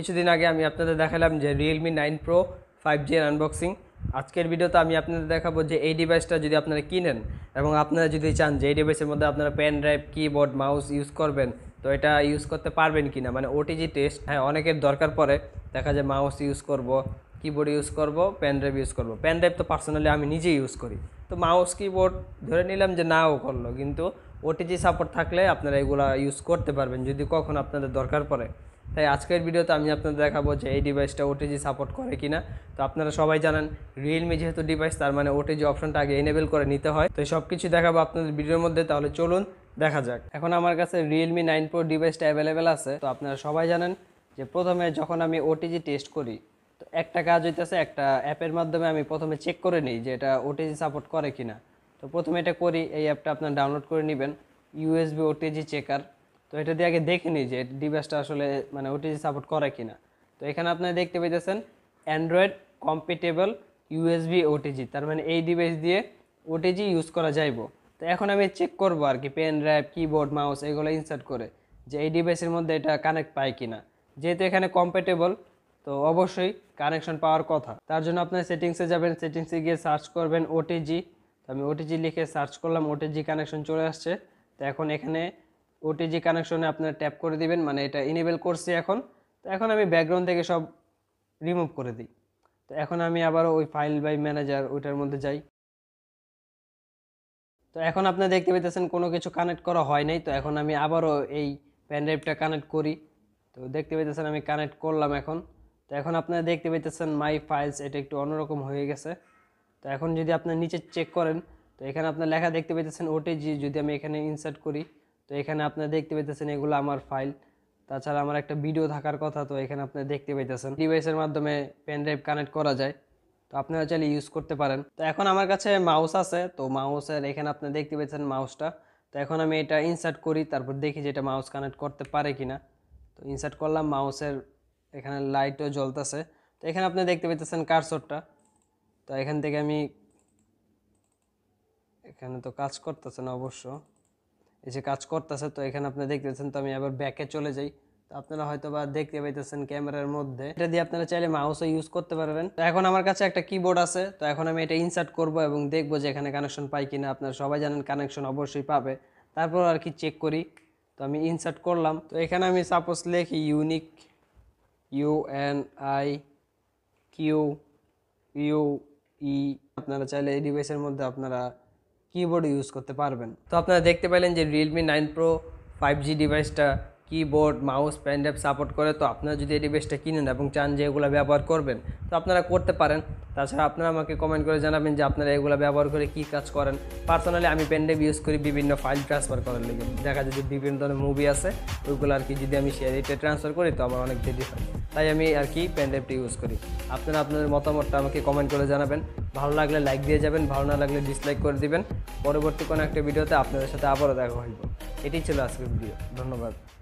কিছুদিন আগে আমি আপনাদের দেখালাম যে Realme nine pro five G unboxing আজকের ভিডিওতে আমি আপনাদের দেখাবো যে এই ডিভাইসটা যদি আপনারা কিনেন এবং আপনারা যদি চান যে এই ডিভাইসের মধ্যে আপনারা pen drive keyboard mouse use করবেন তো এটা ইউজ করতে পারবেন কি না মানে ওটিজি টেস্ট হ্যাঁ অনেকের দরকার পড়ে দেখা যায় মাউস ইউজ করব কিবোর্ড ইউজ করব পেন ড্রাইভ ইউজ করব পেন ড্রাইভ তো পার্সোনালি আমি নিজেই ইউজ করি তো মাউস কিবোর্ড ধরে নিলাম যে নাও করলো কিন্তু ওটিজি সাপোর্ট থাকলে আপনারা এগুলা ইউজ করতে পারবেন যদি কখন আপনাদের দরকার পড়ে তাই আজকের ভিডিওতে আমি আপনাদের দেখাবো যে এই ডিভাইসটা ওটিজি সাপোর্ট করে কিনা তো আপনারা সবাই জানান রিয়েলমি যেহেতু ডিভাইস তার মানে ওটিজি অপশনটা আগে এনেবেল করে নিতে হয় তো সব কিছু দেখাবো আপনাদের ভিডিওর মধ্যে তাহলে চলুন দেখা যাক এখন আমার কাছে রিয়েলমি নাইন প্রো ডিভাইসটা অ্যাভেলেবেল আছে তো আপনারা সবাই জানেন যে প্রথমে যখন আমি ওটিজি টেস্ট করি তো একটা কাজ হইতেছে একটা অ্যাপের মাধ্যমে আমি প্রথমে চেক করে নিই যে এটা ওটিজি সাপোর্ট করে কিনা তো প্রথমে এটা করি এই অ্যাপটা আপনার ডাউনলোড করে নেবেন ইউএসবি ওটিজি চেকার তো এটা দিয়ে আগে দেখে নিই যে ডিভাইসটা আসলে মানে ওটিজি সাপোর্ট করে কি না তো এখানে আপনারা দেখতে পেতেছেন অ্যান্ড্রয়েড কম্পিটেবল ইউএসবি ওটিজি তার মানে এই ডিভাইস দিয়ে ওটিজি ইউজ করা যাইব তো এখন আমি চেক করব আর কি পেন ড্রাইভ কিবোর্ড মাউস এগুলো ইনসার্ট করে যে এই ডিভাইসের মধ্যে এটা কানেক্ট পায় কি না যেহেতু এখানে কম্পেটেবল তো অবশ্যই কানেকশন পাওয়ার কথা তার জন্য আপনার সেটিংসে যাবেন সেটিংসে গিয়ে সার্চ করবেন ওটিজি তো আমি ওটিজি লিখে সার্চ করলাম ওটিজি কানেকশন চলে আসছে তো এখন এখানে ওটিজি কানেকশনে আপনার ট্যাপ করে দিবেন মানে এটা ইনেবেল করছি এখন তো এখন আমি ব্যাকগ্রাউন্ড থেকে সব রিমুভ করে দিই তো এখন আমি আবারও ওই ফাইল বাই ম্যানেজার ওইটার মধ্যে যাই তো এখন আপনি দেখতে পেতেছেন কোনো কিছু কানেক্ট করা হয় নাই তো এখন আমি আবারও এই প্যানড্রাইভটা কানেক্ট করি তো দেখতে পেতেছেন আমি কানেক্ট করলাম এখন তো এখন আপনারা দেখতে পেতেছেন মাই ফাইলস এটা একটু অন্যরকম হয়ে গেছে তো এখন যদি আপনার নিচে চেক করেন তো এখানে আপনার লেখা দেখতে পেতেছেন ওটিজি যদি আমি এখানে ইনসার্ট করি তো এখানে আপনারা দেখতে পাইতেছেন এগুলো আমার ফাইল তাছাড়া আমার একটা ভিডিও থাকার কথা তো এখানে আপনারা দেখতে পাইতেছেন ডিভাইসের মাধ্যমে পেন ড্রাইভ কানেক্ট করা যায় তো আপনারা চাইলে ইউজ করতে পারেন তো এখন আমার কাছে মাউস আছে তো মাউসের এখানে আপনি দেখতে পেয়েছেন মাউসটা তো এখন আমি এটা ইনসার্ট করি তারপর দেখি যে এটা মাউস কানেক্ট করতে পারে কি না তো ইনসার্ট করলাম মাউসের এখানে লাইটও জ্বলতেছে তো এখানে আপনি দেখতে পাইতেছেন কারসরটা তো এখান থেকে আমি এখানে তো কাজ করতেছে না অবশ্য এই যে কাজ করতেছে তো এখানে আপনি দেখতেছেন তো আমি আবার ব্যাকে চলে যাই তো আপনারা হয়তো বা দেখতে পাইতেছেন ক্যামেরার মধ্যে এটা দিয়ে আপনারা চাইলে মাউসও ইউজ করতে পারবেন তো এখন আমার কাছে একটা কিবোর্ড আছে তো এখন আমি এটা ইনসার্ট করব এবং দেখব যে এখানে কানেকশন পাই কিনা আপনারা সবাই জানেন কানেকশন অবশ্যই পাবে তারপর আর কি চেক করি তো আমি ইনসার্ট করলাম তো এখানে আমি সাপোজ লিখি unique U N I Q U E আপনারা চাইলে এই ডিভাইসের মধ্যে আপনারা কিবোর্ড ইউজ করতে পারবেন তো আপনারা দেখতে পেলেন যে Realme nine pro five G ডিভাইসটা কিবোর্ড মাউস প্যান্ডেপ সাপোর্ট করে তো আপনারা যদি এই ডিভাইসটা কিনেন এবং চান যে এগুলো ব্যবহার করবেন তো আপনারা করতে পারেন তাছাড়া আপনারা আমাকে কমেন্ট করে জানাবেন যে আপনারা এগুলো ব্যবহার করে কী কাজ করেন পার্সোনালি আমি প্যান্ডেপ ইউজ করি বিভিন্ন ফাইল ট্রান্সফার করার লেগে দেখা যায় যে বিভিন্ন ধরনের মুভি আছে ওইগুলো আর কি যদি আমি শেয়ারিতে ট্রান্সফার করি তো আমার অনেক দেরি হয় তাই আমি আর কি প্যান্ডেপটি ইউজ করি আপনারা আপনাদের মতামতটা আমাকে কমেন্ট করে জানাবেন ভালো লাগলে লাইক দিয়ে যাবেন ভালো না লাগলে ডিসলাইক করে দিবেন পরবর্তী কোনো একটা ভিডিওতে আপনাদের সাথে আবারও দেখা হইব এটি ছিল আজকের ভিডিও ধন্যবাদ